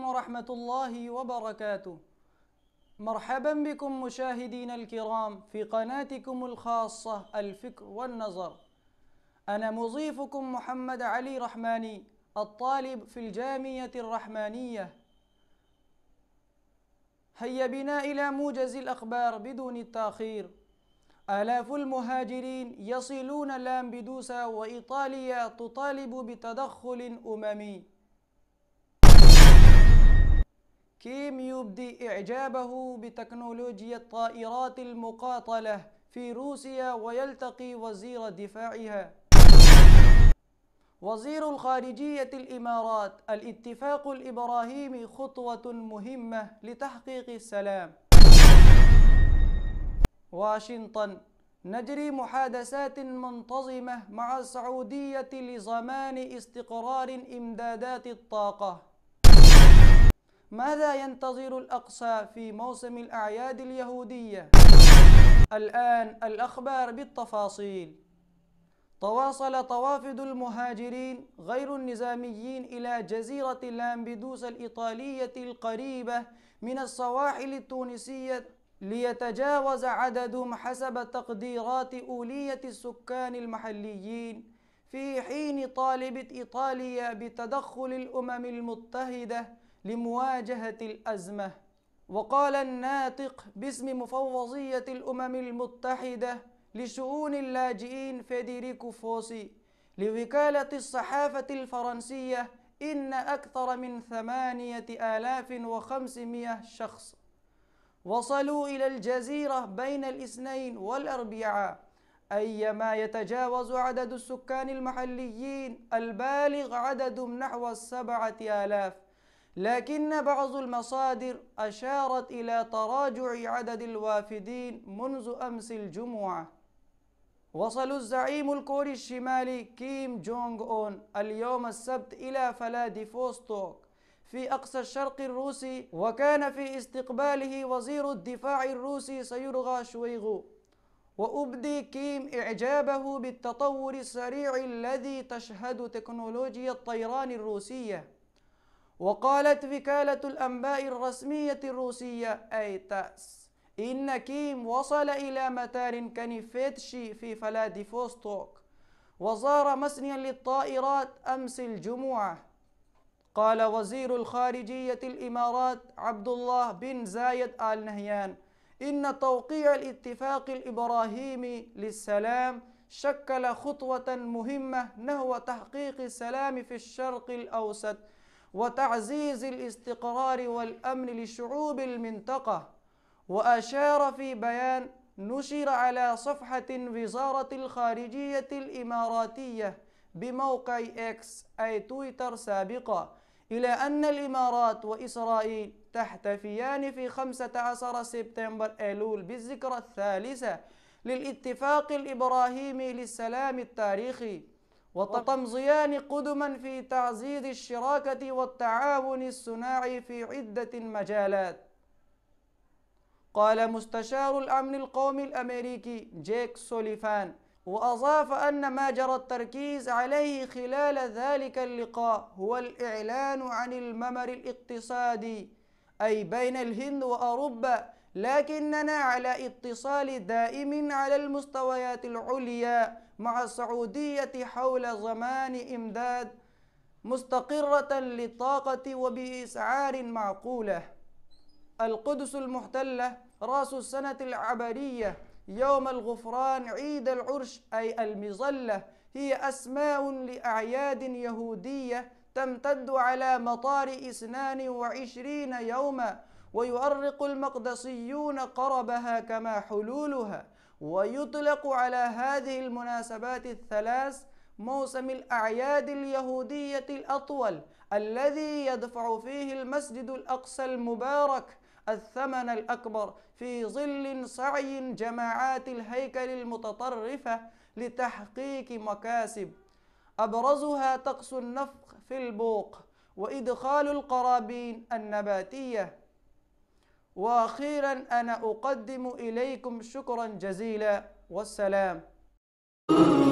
عليكم ورحمة الله وبركاته مرحبا بكم مشاهدين الكرام في قناتكم الخاصة الفكر والنظر أنا مضيفكم محمد علي رحماني الطالب في الجامعة الرحمانية هيا بنا إلى موجز الأخبار بدون التأخير آلاف المهاجرين يصلون لامبيدوسا وإيطاليا تطالب بتدخل أممي كيم يبدي إعجابه بتكنولوجيا الطائرات المقاتلة في روسيا ويلتقي وزير دفاعها وزير الخارجية الإمارات الاتفاق الإبراهيمي خطوة مهمة لتحقيق السلام واشنطن نجري محادثات منتظمة مع السعودية لزمان استقرار إمدادات الطاقة ماذا ينتظر الأقصى في موسم الأعياد اليهودية؟ الآن الأخبار بالتفاصيل تواصل توافد المهاجرين غير النظاميين إلى جزيرة لامبيدوس الإيطالية القريبة من السواحل التونسية ليتجاوز عددهم حسب تقديرات أولية السكان المحليين في حين طالبت إيطاليا بتدخل الأمم المتحدة لمواجهة الأزمة وقال الناطق باسم مفوضية الأمم المتحدة لشؤون اللاجئين فيدريكو فوسي لوكالة الصحافة الفرنسية إن أكثر من ثمانية آلاف وخمسمائة شخص وصلوا إلى الجزيرة بين الاثنين والأربعاء أيما يتجاوز عدد السكان المحليين البالغ عدد نحو السبعة آلاف لكن بعض المصادر أشارت إلى تراجع عدد الوافدين منذ أمس الجمعة وصل الزعيم الكوري الشمالي كيم جونغ أون اليوم السبت إلى فلاديفوستوك في أقصى الشرق الروسي وكان في استقباله وزير الدفاع الروسي سيرغا شويغو وأبدي كيم إعجابه بالتطور السريع الذي تشهد تكنولوجيا الطيران الروسية وقالت وكالة الأنباء الرسمية الروسية أي تأس إن كيم وصل إلى مطار كنيفيتشي في فلاديفوستوك وزار مسنيا للطائرات أمس الجمعة قال وزير الخارجية الإمارات عبد الله بن زايد آل نهيان إن توقيع الاتفاق الإبراهيمي للسلام شكل خطوة مهمة نحو تحقيق السلام في الشرق الأوسط وتعزيز الاستقرار والأمن لشعوب المنطقة وأشار في بيان نشر على صفحة وزارة الخارجية الإماراتية بموقع إكس أي تويتر سابقا إلى أن الإمارات وإسرائيل تحتفيان في 15 سبتمبر أيلول بالذكرى الثالثة للاتفاق الإبراهيمي للسلام التاريخي وتطمزيان قدما في تعزيز الشراكة والتعاون الصناعي في عدة مجالات قال مستشار الأمن القومي الأمريكي جيك سوليفان وأضاف أن ما جرى التركيز عليه خلال ذلك اللقاء هو الإعلان عن الممر الاقتصادي أي بين الهند وأوروبا لكننا على اتصال دائم على المستويات العليا مع السعودية حول زمان إمداد مستقرة للطاقة وبإسعار معقولة القدس المحتلة رأس السنة العبرية يوم الغفران عيد العرش أي المظلة هي أسماء لأعياد يهودية تمتد على مطار 22 يوماً ويؤرق المقدسيون قربها كما حلولها ويطلق على هذه المناسبات الثلاث موسم الأعياد اليهودية الأطول الذي يدفع فيه المسجد الأقصى المبارك الثمن الأكبر في ظل سعي جماعات الهيكل المتطرفة لتحقيق مكاسب أبرزها طقس النفخ في البوق وإدخال القرابين النباتية واخيرا انا اقدم اليكم شكرا جزيلا والسلام